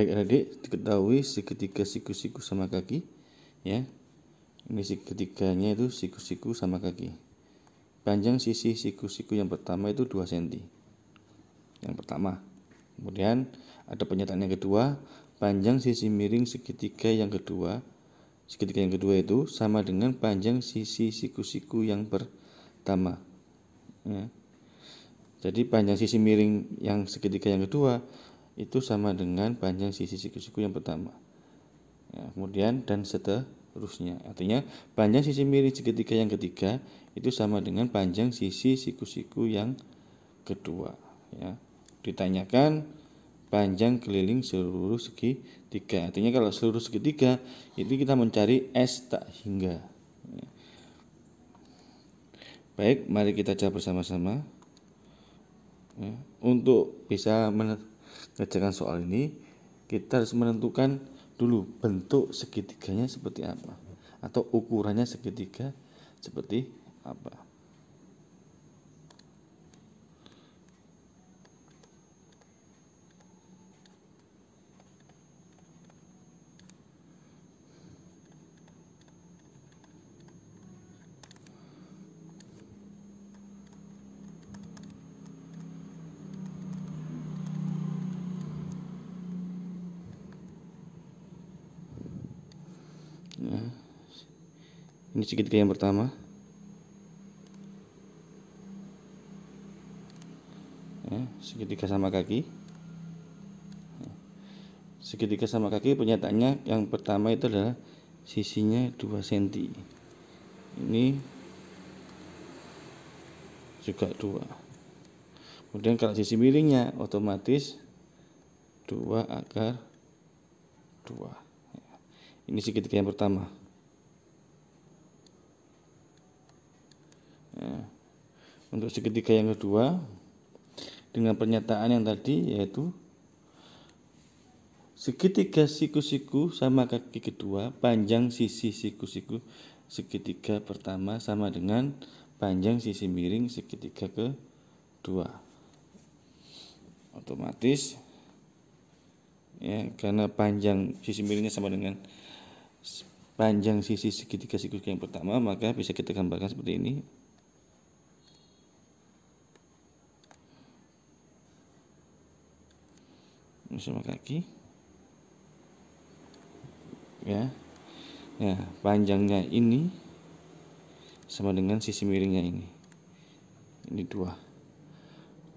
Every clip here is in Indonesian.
baik adik diketahui segitiga siku-siku sama kaki ya ini segitiganya itu siku-siku sama kaki panjang sisi siku-siku yang pertama itu 2 cm yang pertama kemudian ada pernyataan yang kedua panjang sisi miring segitiga yang kedua segitiga yang kedua itu sama dengan panjang sisi siku-siku yang pertama ya. Jadi panjang sisi miring yang segitiga yang kedua itu sama dengan panjang sisi siku-siku yang pertama ya, kemudian dan seterusnya artinya panjang sisi miring segitiga yang ketiga itu sama dengan panjang sisi siku-siku yang kedua ya ditanyakan panjang keliling seluruh segitiga. Artinya kalau seluruh segitiga itu kita mencari S tak hingga. Ya. Baik, mari kita coba bersama-sama. Ya. Untuk bisa mengerjakan soal ini kita harus menentukan dulu bentuk segitiganya seperti apa atau ukurannya segitiga seperti apa nah, ini segitiga yang pertama Ya, segitiga sama kaki segitiga sama kaki penyataannya yang pertama itu adalah sisinya 2 cm ini juga 2 kemudian kalau sisi miringnya otomatis 2 akar 2 ini segitiga yang pertama nah, untuk segitiga yang kedua dengan pernyataan yang tadi yaitu segitiga siku-siku sama kaki kedua panjang sisi siku-siku segitiga pertama sama dengan panjang sisi miring segitiga kedua otomatis ya karena panjang sisi miringnya sama dengan panjang sisi segitiga siku-siku yang pertama maka bisa kita gambarkan seperti ini sama kaki ya ya panjangnya ini sama dengan sisi miringnya ini ini dua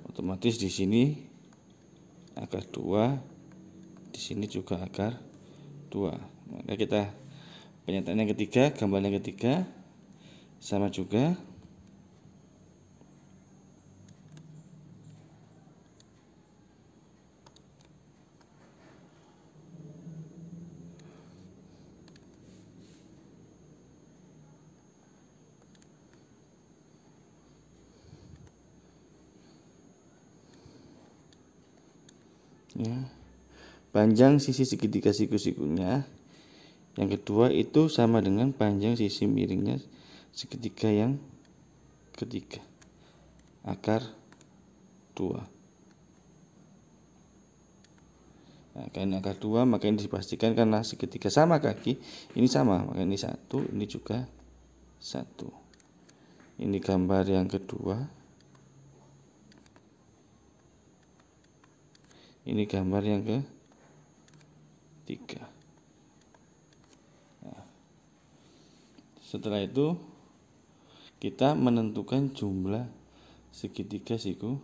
otomatis di sini akar dua di sini juga akar dua maka kita Penyataan yang ketiga gambar yang ketiga sama juga ya. Panjang sisi segitiga siku-sikunya yang kedua itu sama dengan panjang sisi miringnya segitiga yang ketiga. Akar 2. Nah, karena akar 2 maka ini dipastikan karena segitiga sama kaki ini sama maka ini satu ini juga satu ini gambar yang kedua ini gambar yang ketiga setelah itu kita menentukan jumlah segitiga siku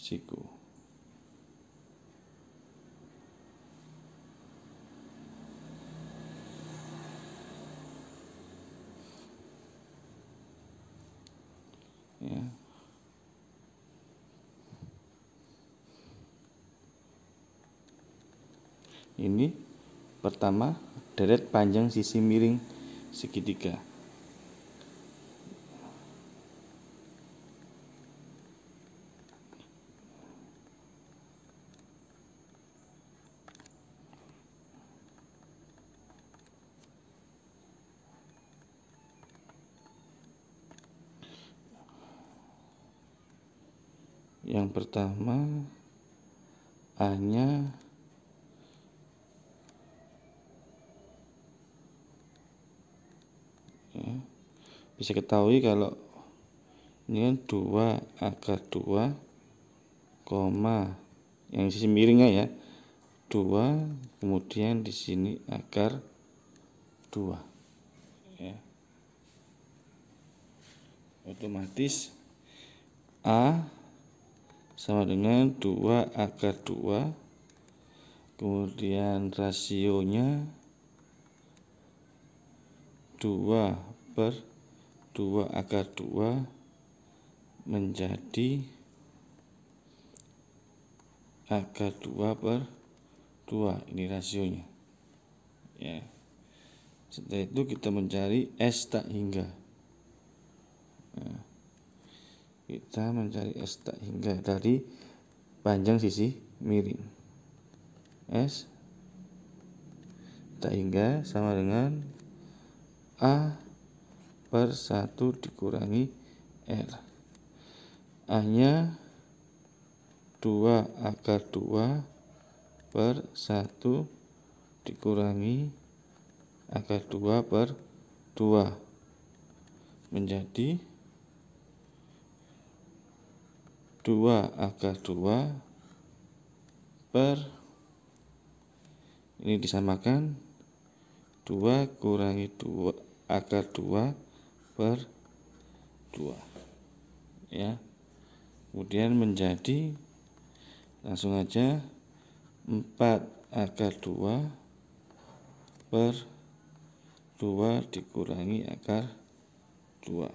siku ya ini pertama deret panjang sisi miring segitiga. Yang pertama, hanya bisa ketahui kalau ini kan 2 akar 2 koma yang sisi miringnya ya 2 kemudian di sini akar 2 ya otomatis A sama dengan 2 akar 2 kemudian rasionya 2 per 2 akar 2 menjadi akar 2 per 2 ini rasionya ya setelah itu kita mencari S tak hingga nah, kita mencari S tak hingga dari panjang sisi miring S tak hingga sama dengan A per 1 dikurangi R A nya 2 akar 2 per 1 dikurangi akar 2 per 2 menjadi 2 akar 2 per ini disamakan 2 kurangi 2 akar 2 per 2 ya kemudian menjadi langsung aja 4 akar 2 per 2 dikurangi akar 2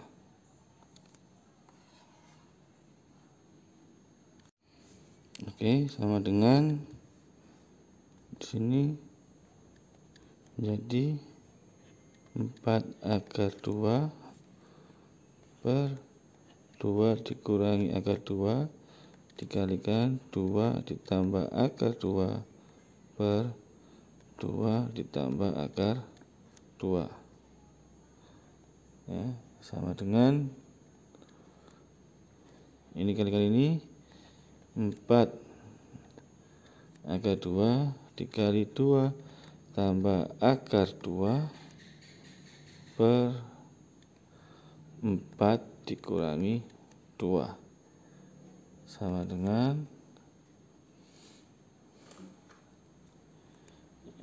oke sama dengan di sini jadi 4 akar 2 per 2 dikurangi akar 2 dikalikan 2 ditambah akar 2 per 2 ditambah akar 2 ya, sama dengan ini kali-kali ini 4 akar 2 dikali 2 tambah akar 2 per 4 dikurangi 2 sama dengan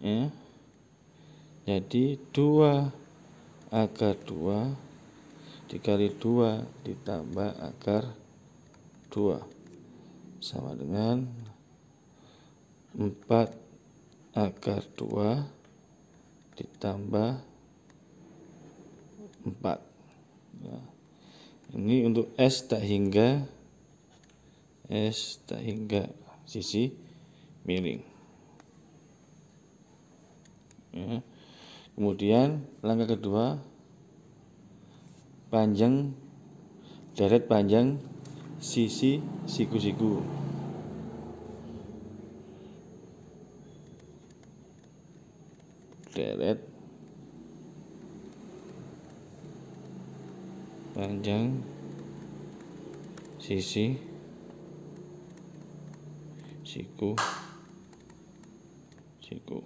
ya jadi 2 akar 2 dikali 2 ditambah akar 2 sama dengan 4 akar 2 ditambah 4 Ya. ini untuk S tak hingga S tak hingga sisi miring ya. kemudian langkah kedua panjang deret panjang sisi siku-siku deret panjang sisi siku siku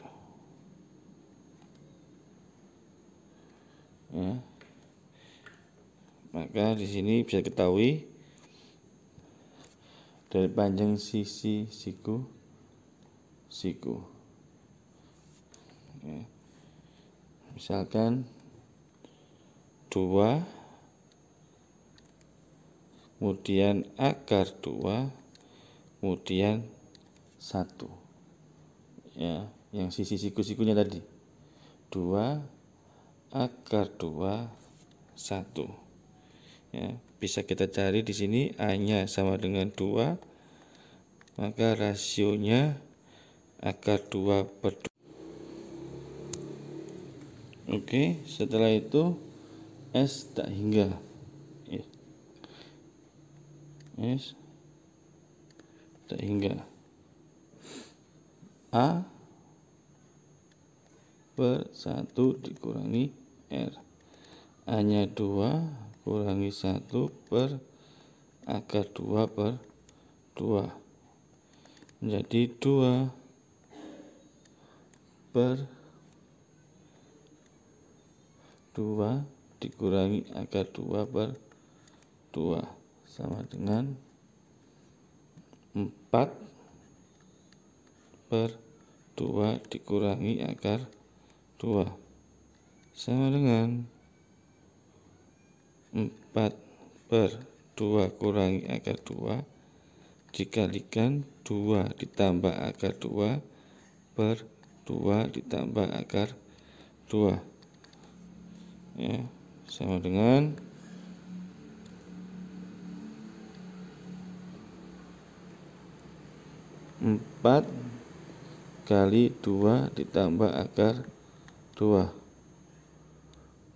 ya. maka di sini bisa diketahui dari panjang sisi siku siku ya. misalkan dua kemudian akar 2 kemudian 1 ya yang sisi siku-sikunya tadi 2 akar 2 1 ya bisa kita cari di sini a nya sama dengan 2 maka rasionya akar 2 per 2 Oke, setelah itu S tak hingga is sehingga A per satu dikurangi R hanya nya 2 kurangi 1 per akar dua per dua menjadi dua per dua dikurangi akar dua per dua sama dengan 4 per 2 dikurangi akar 2 sama dengan 4 per 2 kurangi akar 2 dikalikan 2 ditambah akar 2 per 2 ditambah akar 2 ya, sama dengan 4 kali 2 ditambah akar 2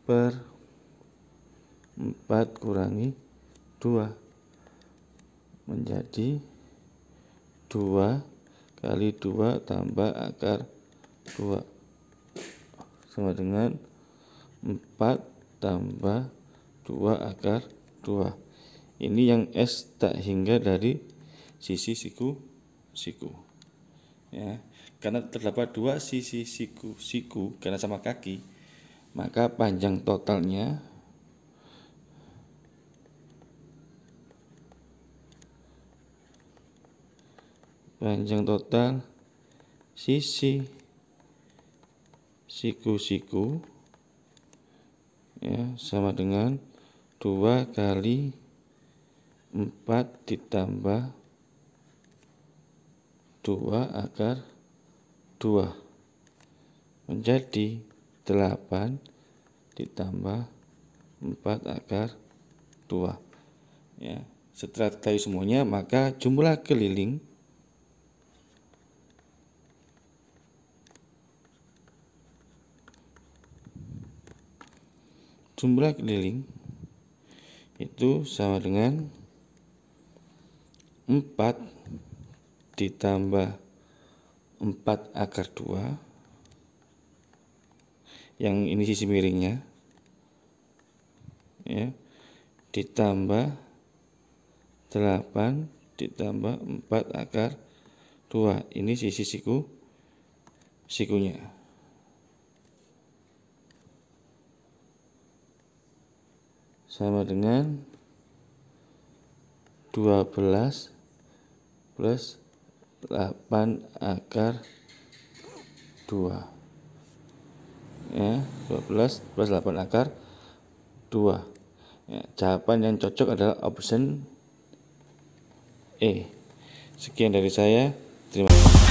per 4 kurangi 2 menjadi 2 kali 2 tambah akar 2 sama dengan 4 tambah 2 akar 2 ini yang S tak hingga dari sisi siku siku. Ya, karena terdapat dua sisi siku, siku karena sama kaki, maka panjang totalnya panjang total sisi siku-siku ya sama dengan dua kali empat ditambah 2 akar 2 menjadi 8 ditambah 4 akar 2 ya setelah tahu semuanya maka jumlah keliling jumlah keliling itu sama dengan 4 ditambah 4 akar 2 yang ini sisi miringnya ya ditambah 8 ditambah 4 akar 2 ini sisi siku sikunya sama dengan 12 plus 8 akar 2 ya 12 plus 8 akar 2 ya, jawaban yang cocok adalah option E sekian dari saya terima kasih